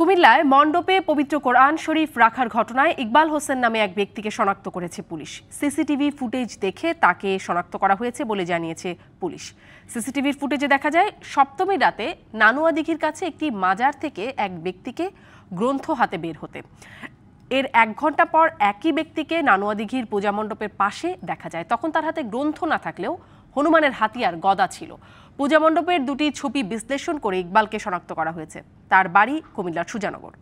কুমিল্লায় মণ্ডপে পবিত্র কোরআন শরীফ রাখার ঘটনায় ইকবাল হোসেন নামে এক ব্যক্তিকে শনাক্ত করেছে পুলিশ সিসিটিভি ফুটেজ দেখে তাকে শনাক্ত করা হয়েছে বলে জানিয়েছে পুলিশ সিসিটিভির ফুটেজে দেখা যায় সপ্তমী রাতে নানুয়া দিঘির কাছে একটি মাজার থেকে এক ব্যক্তিকে গ্রন্থ হাতে বের হতে এর এক ঘন্টা পর একই ব্যক্তিকে নানুয়া দিঘির পূজা মণ্ডপের পাশে দেখা যায় তখন তার হাতে গ্রন্থ না থাকলেও হনুমানের হাতিয়ার গদা ছিল পূজা মণ্ডপের দুটি ছবি বিশ্লেষণ করে ইকবালকে শনাক্ত করা হয়েছে তার বাড়ি কুমিল্লার সুজানগর